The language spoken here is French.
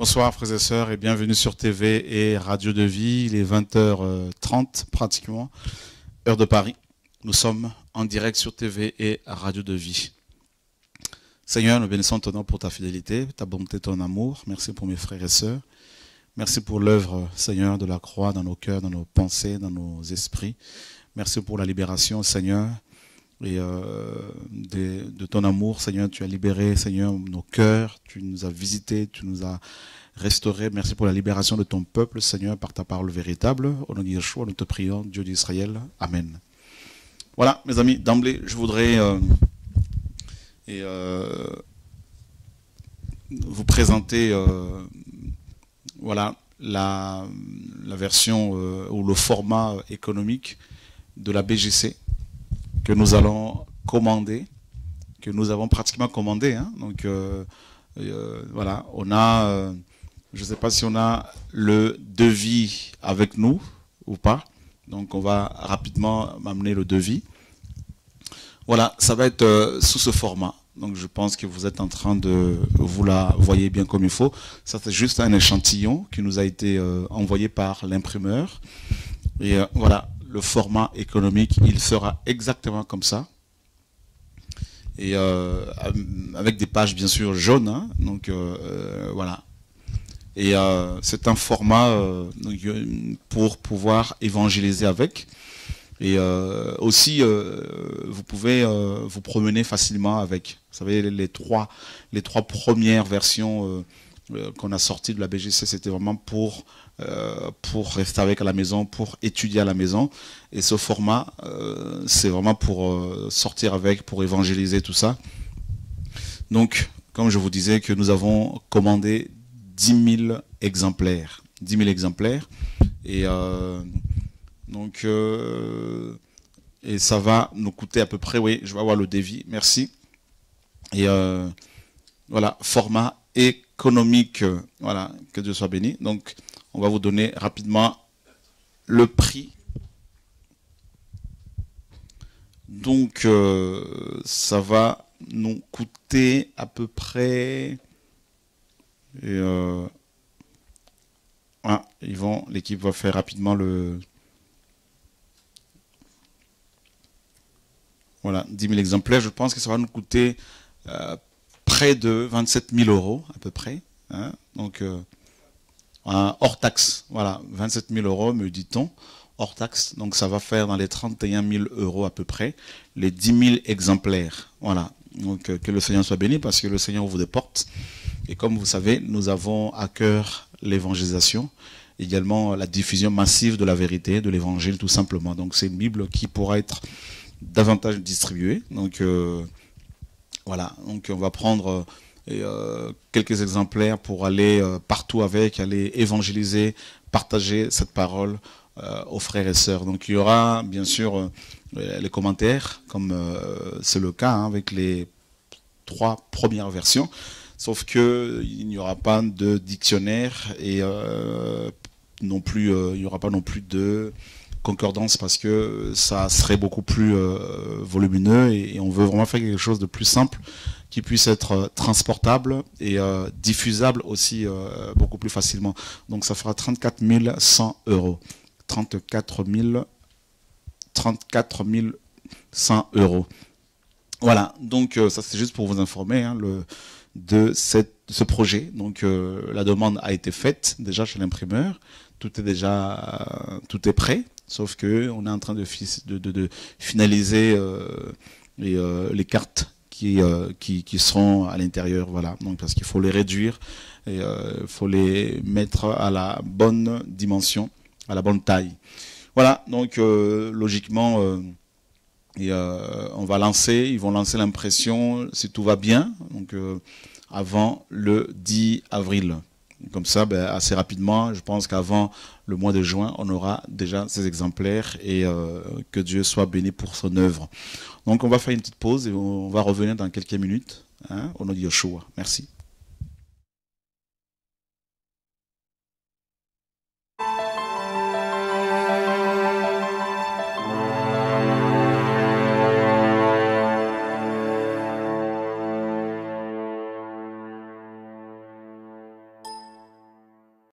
Bonsoir frères et sœurs et bienvenue sur TV et Radio de Vie. Il est 20h30 pratiquement, heure de Paris. Nous sommes en direct sur TV et Radio de Vie. Seigneur, nous bénissons ton nom pour ta fidélité, ta bonté, ton amour. Merci pour mes frères et sœurs. Merci pour l'œuvre, Seigneur, de la croix dans nos cœurs, dans nos pensées, dans nos esprits. Merci pour la libération, Seigneur et euh, de, ton amour, Seigneur, tu as libéré, Seigneur, nos cœurs, tu nous as visités, tu nous as restaurés. Merci pour la libération de ton peuple, Seigneur, par ta parole véritable. Au nom de Yeshua, nous te prions, Dieu d'Israël. Amen. Voilà, mes amis, d'emblée, je voudrais euh, euh, vous présenter voilà, la version ou le format économique de la BGC, nous allons commander, que nous avons pratiquement commandé. Hein. Donc euh, euh, voilà, on a, euh, je sais pas si on a le devis avec nous ou pas. Donc on va rapidement m'amener le devis. Voilà, ça va être sous ce format. Donc je pense que vous êtes en train de vous la voyez bien comme il faut. Ça c'est juste un échantillon qui nous a été envoyé par l'imprimeur. Et voilà, le format économique, il sera exactement comme ça. Et euh, avec des pages bien sûr jaunes, hein. donc euh, euh, voilà. Et c'est un format pour pouvoir évangéliser avec. Et aussi, vous pouvez vous promener facilement avec. Vous savez, les trois, les trois premières versions euh, qu'on a sorti de la BGC, c'était vraiment pour, euh, pour rester avec à la maison, pour étudier à la maison. Et ce format, euh, c'est vraiment pour sortir avec, pour évangéliser tout ça. Donc, comme je vous disais, que nous avons commandé 10 000 exemplaires. 10 000 exemplaires. Et donc, et ça va nous coûter à peu près, oui, je vais avoir le dévi, merci. Et voilà, format économique. Euh, voilà, que Dieu soit béni. Donc, on va vous donner rapidement le prix. Donc, euh, ça va nous coûter à peu près... Euh, ah, ils l'équipe va faire rapidement le... Voilà, 10 000 exemplaires. Je pense que ça va nous coûter près de 27 000 euros à peu près. Hein. donc euh, hors taxe, voilà, 27 000 euros me dit-on, hors taxe. Donc ça va faire dans les 31 000 euros à peu près, les 10 000 exemplaires. Voilà, donc euh, que le Seigneur soit béni parce que le Seigneur vous déporte. Et comme vous savez, nous avons à cœur l'évangélisation, également la diffusion massive de la vérité, de l'évangile tout simplement. Donc c'est une Bible qui pourra être davantage distribuée. Donc euh, voilà, donc on va prendre euh, euh, quelques exemplaires pour aller euh, partout avec, aller évangéliser, partager cette parole aux frères et sœurs. Donc il y aura bien sûr les commentaires, comme c'est le cas hein, avec les trois premières versions, sauf qu'il il n'y aura pas de dictionnaire et non plus, il n'y aura pas non plus de concordance parce que ça serait beaucoup plus euh, volumineux et, on veut vraiment faire quelque chose de plus simple qui puisse être euh, transportable et euh, diffusable aussi beaucoup plus facilement. Donc ça fera 34 100 euros. 34 000, 34 100 euros. Voilà, donc ça c'est juste pour vous informer hein, le, de ce projet. Donc la demande a été faite déjà chez l'imprimeur, tout est déjà tout est prêt. Sauf que on est en train de, finaliser euh, euh, les, cartes euh, qui, qui, seront à l'intérieur, voilà. Donc parce qu'il faut les réduire, il faut les mettre à la bonne dimension, à la bonne taille. Voilà. Donc logiquement. on va lancer, ils vont lancer l'impression si tout va bien, donc avant le 10 avril. Comme ça, ben, assez rapidement, je pense qu'avant le mois de juin, on aura déjà ces exemplaires et euh, que Dieu soit béni pour son œuvre. Donc on va faire une petite pause et on va revenir dans quelques minutes hein, au nom de Yoshua. Merci.